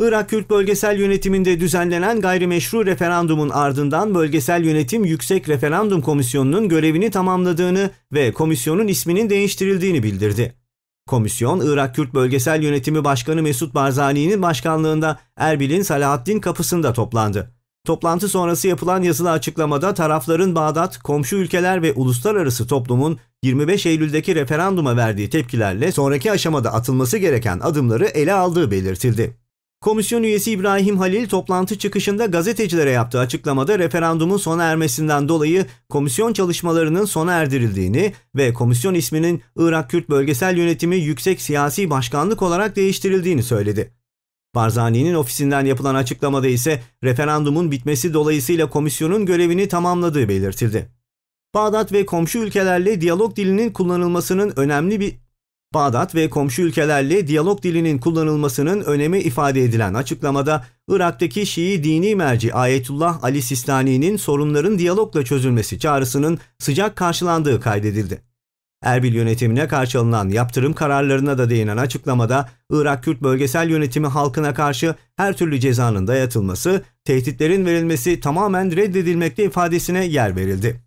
Irak Kürt Bölgesel Yönetimi'nde düzenlenen gayrimeşru referandumun ardından Bölgesel Yönetim Yüksek Referandum Komisyonu'nun görevini tamamladığını ve komisyonun isminin değiştirildiğini bildirdi. Komisyon, Irak Kürt Bölgesel Yönetimi Başkanı Mesut Barzani'nin başkanlığında Erbil'in Salahaddin kapısında toplandı. Toplantı sonrası yapılan yazılı açıklamada tarafların Bağdat, komşu ülkeler ve uluslararası toplumun 25 Eylül'deki referanduma verdiği tepkilerle sonraki aşamada atılması gereken adımları ele aldığı belirtildi. Komisyon üyesi İbrahim Halil toplantı çıkışında gazetecilere yaptığı açıklamada referandumun sona ermesinden dolayı komisyon çalışmalarının sona erdirildiğini ve komisyon isminin Irak Kürt Bölgesel Yönetimi Yüksek Siyasi Başkanlık olarak değiştirildiğini söyledi. Barzani'nin ofisinden yapılan açıklamada ise referandumun bitmesi dolayısıyla komisyonun görevini tamamladığı belirtildi. Bağdat ve komşu ülkelerle diyalog dilinin kullanılmasının önemli bir Bağdat ve komşu ülkelerle diyalog dilinin kullanılmasının önemi ifade edilen açıklamada Irak'taki Şii dini merci Ayetullah Ali Sistani'nin sorunların diyalogla çözülmesi çağrısının sıcak karşılandığı kaydedildi. Erbil yönetimine karşı alınan yaptırım kararlarına da değinen açıklamada Irak Kürt bölgesel yönetimi halkına karşı her türlü cezanın dayatılması, tehditlerin verilmesi tamamen reddedilmekte ifadesine yer verildi.